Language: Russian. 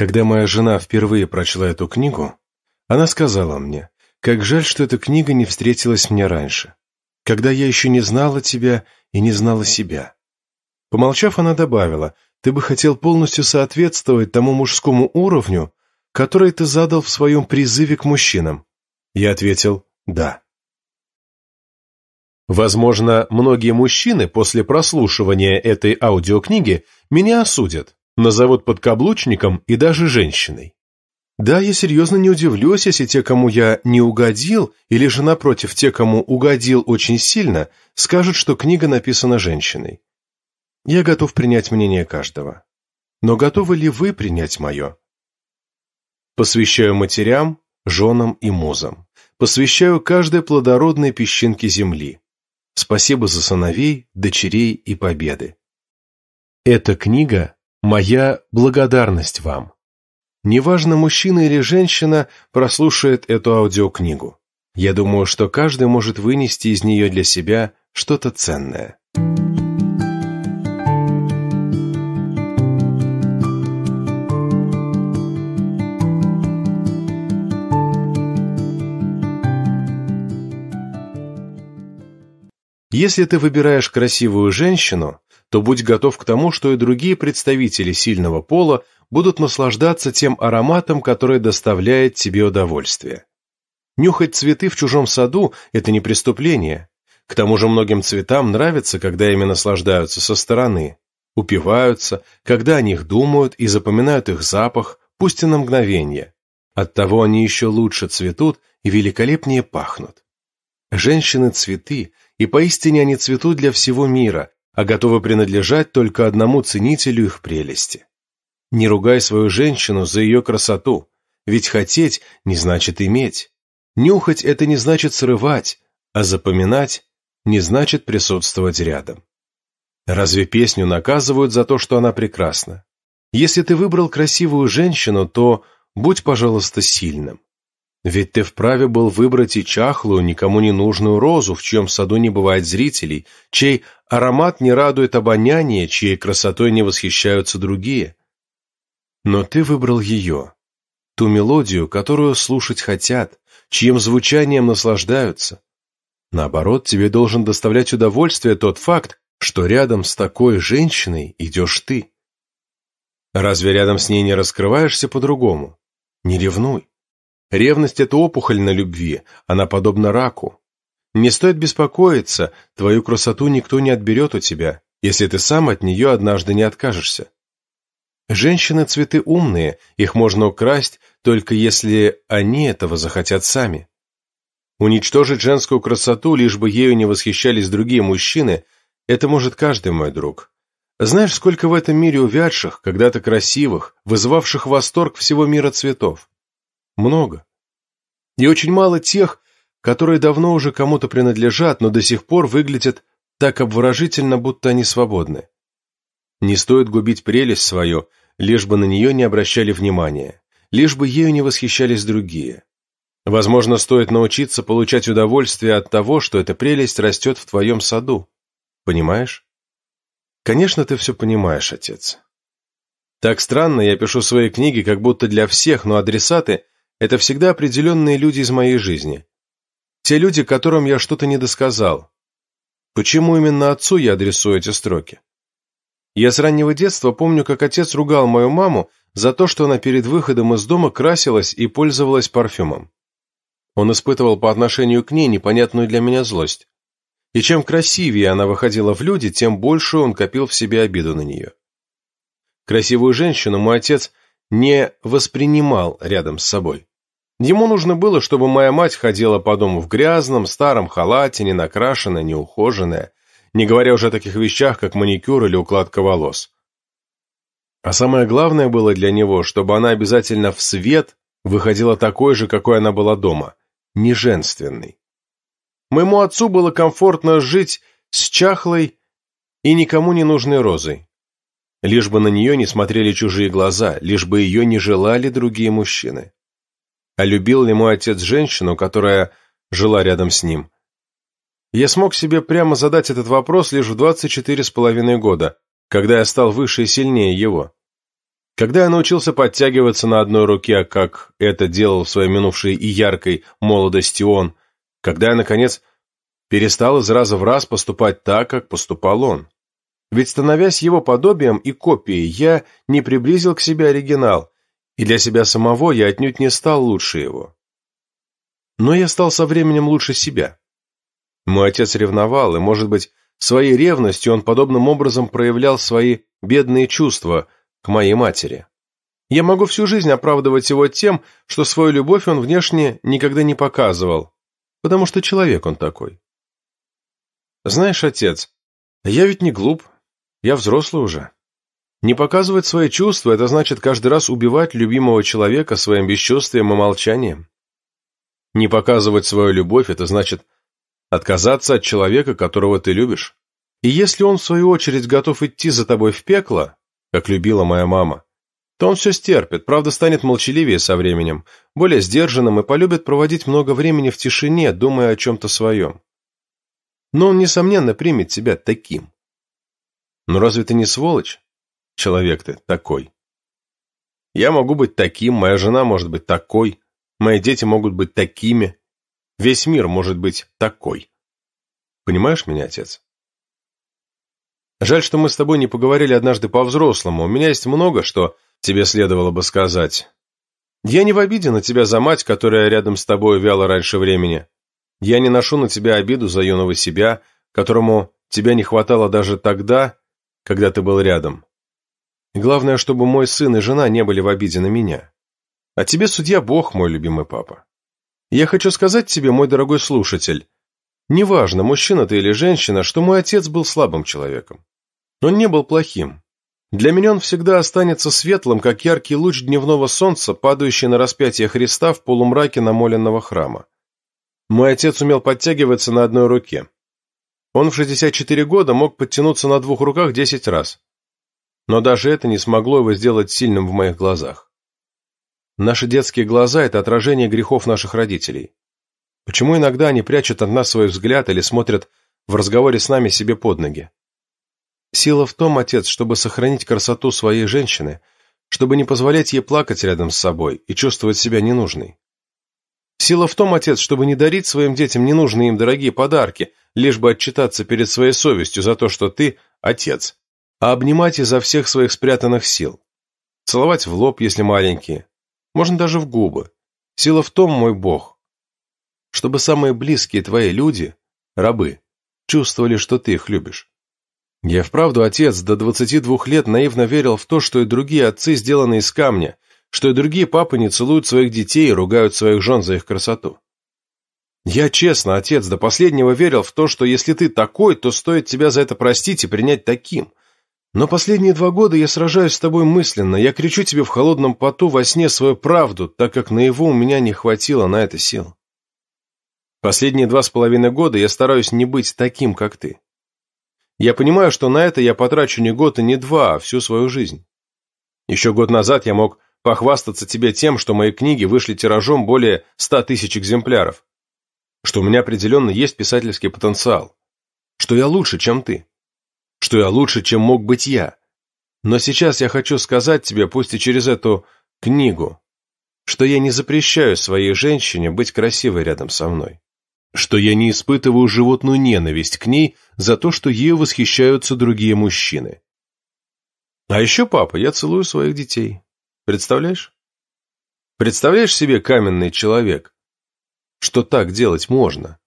Когда моя жена впервые прочла эту книгу, она сказала мне, как жаль, что эта книга не встретилась мне раньше, когда я еще не знала тебя и не знала себя. Помолчав, она добавила, ты бы хотел полностью соответствовать тому мужскому уровню, который ты задал в своем призыве к мужчинам. Я ответил «да». Возможно, многие мужчины после прослушивания этой аудиокниги меня осудят, назовут подкаблучником и даже женщиной. Да, я серьезно не удивлюсь, если те, кому я не угодил, или же, напротив, те, кому угодил очень сильно, скажут, что книга написана женщиной. Я готов принять мнение каждого. Но готовы ли вы принять мое? Посвящаю матерям, женам и музам. Посвящаю каждой плодородной песчинке земли. Спасибо за сыновей, дочерей и победы. Эта книга Моя благодарность вам. Неважно, мужчина или женщина прослушает эту аудиокнигу. Я думаю, что каждый может вынести из нее для себя что-то ценное. Если ты выбираешь красивую женщину, то будь готов к тому, что и другие представители сильного пола будут наслаждаться тем ароматом, который доставляет тебе удовольствие. Нюхать цветы в чужом саду – это не преступление. К тому же многим цветам нравится, когда ими наслаждаются со стороны, упиваются, когда о них думают и запоминают их запах, пусть и на мгновение. Оттого они еще лучше цветут и великолепнее пахнут. Женщины – цветы, и поистине они цветут для всего мира, а готовы принадлежать только одному ценителю их прелести. Не ругай свою женщину за ее красоту, ведь хотеть не значит иметь. Нюхать – это не значит срывать, а запоминать – не значит присутствовать рядом. Разве песню наказывают за то, что она прекрасна? Если ты выбрал красивую женщину, то будь, пожалуйста, сильным. Ведь ты вправе был выбрать и чахлую, никому не нужную розу, в чьем саду не бывает зрителей, чей Аромат не радует обоняние, чьей красотой не восхищаются другие. Но ты выбрал ее, ту мелодию, которую слушать хотят, чьим звучанием наслаждаются. Наоборот, тебе должен доставлять удовольствие тот факт, что рядом с такой женщиной идешь ты. Разве рядом с ней не раскрываешься по-другому? Не ревнуй. Ревность – это опухоль на любви, она подобна раку. Не стоит беспокоиться, твою красоту никто не отберет у тебя, если ты сам от нее однажды не откажешься. Женщины цветы умные, их можно украсть, только если они этого захотят сами. Уничтожить женскую красоту, лишь бы ею не восхищались другие мужчины, это может каждый мой друг. Знаешь, сколько в этом мире увядших, когда-то красивых, вызвавших восторг всего мира цветов? Много. И очень мало тех, которые давно уже кому-то принадлежат, но до сих пор выглядят так обворожительно, будто они свободны. Не стоит губить прелесть свою, лишь бы на нее не обращали внимания, лишь бы ею не восхищались другие. Возможно, стоит научиться получать удовольствие от того, что эта прелесть растет в твоем саду. Понимаешь? Конечно, ты все понимаешь, отец. Так странно, я пишу свои книги как будто для всех, но адресаты – это всегда определенные люди из моей жизни. Те люди, которым я что-то недосказал. Почему именно отцу я адресую эти строки? Я с раннего детства помню, как отец ругал мою маму за то, что она перед выходом из дома красилась и пользовалась парфюмом. Он испытывал по отношению к ней непонятную для меня злость. И чем красивее она выходила в люди, тем больше он копил в себе обиду на нее. Красивую женщину мой отец не воспринимал рядом с собой. Ему нужно было, чтобы моя мать ходила по дому в грязном, старом халате, не накрашенная, не ухоженная, не говоря уже о таких вещах, как маникюр или укладка волос. А самое главное было для него, чтобы она обязательно в свет выходила такой же, какой она была дома, неженственной. Моему отцу было комфортно жить с чахлой и никому не нужной розой. Лишь бы на нее не смотрели чужие глаза, лишь бы ее не желали другие мужчины а любил ли мой отец женщину, которая жила рядом с ним. Я смог себе прямо задать этот вопрос лишь в 24 с половиной года, когда я стал выше и сильнее его. Когда я научился подтягиваться на одной руке, как это делал в своей минувшей и яркой молодости он, когда я, наконец, перестал из раза в раз поступать так, как поступал он. Ведь, становясь его подобием и копией, я не приблизил к себе оригинал, и для себя самого я отнюдь не стал лучше его. Но я стал со временем лучше себя. Мой отец ревновал, и, может быть, своей ревностью он подобным образом проявлял свои бедные чувства к моей матери. Я могу всю жизнь оправдывать его тем, что свою любовь он внешне никогда не показывал, потому что человек он такой. Знаешь, отец, я ведь не глуп, я взрослый уже. Не показывать свои чувства – это значит каждый раз убивать любимого человека своим бесчувствием и молчанием. Не показывать свою любовь – это значит отказаться от человека, которого ты любишь. И если он, в свою очередь, готов идти за тобой в пекло, как любила моя мама, то он все стерпит, правда, станет молчаливее со временем, более сдержанным и полюбит проводить много времени в тишине, думая о чем-то своем. Но он, несомненно, примет тебя таким. Но разве ты не сволочь? Человек ты такой. Я могу быть таким, моя жена может быть такой, мои дети могут быть такими, весь мир может быть такой. Понимаешь меня, отец? Жаль, что мы с тобой не поговорили однажды по-взрослому. У меня есть много, что тебе следовало бы сказать. Я не в обиде на тебя за мать, которая рядом с тобой вяла раньше времени. Я не ношу на тебя обиду за юного себя, которому тебя не хватало даже тогда, когда ты был рядом. Главное, чтобы мой сын и жена не были в обиде на меня. А тебе, судья, Бог, мой любимый папа. Я хочу сказать тебе, мой дорогой слушатель, неважно, мужчина ты или женщина, что мой отец был слабым человеком. Он не был плохим. Для меня он всегда останется светлым, как яркий луч дневного солнца, падающий на распятие Христа в полумраке намоленного храма. Мой отец умел подтягиваться на одной руке. Он в 64 года мог подтянуться на двух руках 10 раз но даже это не смогло его сделать сильным в моих глазах. Наши детские глаза – это отражение грехов наших родителей. Почему иногда они прячут от нас свой взгляд или смотрят в разговоре с нами себе под ноги? Сила в том, отец, чтобы сохранить красоту своей женщины, чтобы не позволять ей плакать рядом с собой и чувствовать себя ненужной. Сила в том, отец, чтобы не дарить своим детям ненужные им дорогие подарки, лишь бы отчитаться перед своей совестью за то, что ты – отец, а обнимать изо всех своих спрятанных сил. Целовать в лоб, если маленькие. Можно даже в губы. Сила в том, мой Бог, чтобы самые близкие твои люди, рабы, чувствовали, что ты их любишь. Я вправду отец до 22 лет наивно верил в то, что и другие отцы сделаны из камня, что и другие папы не целуют своих детей и ругают своих жен за их красоту. Я честно, отец, до последнего верил в то, что если ты такой, то стоит тебя за это простить и принять таким, но последние два года я сражаюсь с тобой мысленно, я кричу тебе в холодном поту во сне свою правду, так как на его у меня не хватило на это сил. Последние два с половиной года я стараюсь не быть таким, как ты. Я понимаю, что на это я потрачу не год и не два, а всю свою жизнь. Еще год назад я мог похвастаться тебе тем, что мои книги вышли тиражом более ста тысяч экземпляров, что у меня определенно есть писательский потенциал, что я лучше, чем ты что я лучше, чем мог быть я. Но сейчас я хочу сказать тебе, пусть и через эту книгу, что я не запрещаю своей женщине быть красивой рядом со мной, что я не испытываю животную ненависть к ней за то, что ею восхищаются другие мужчины. А еще, папа, я целую своих детей. Представляешь? Представляешь себе каменный человек, что так делать можно?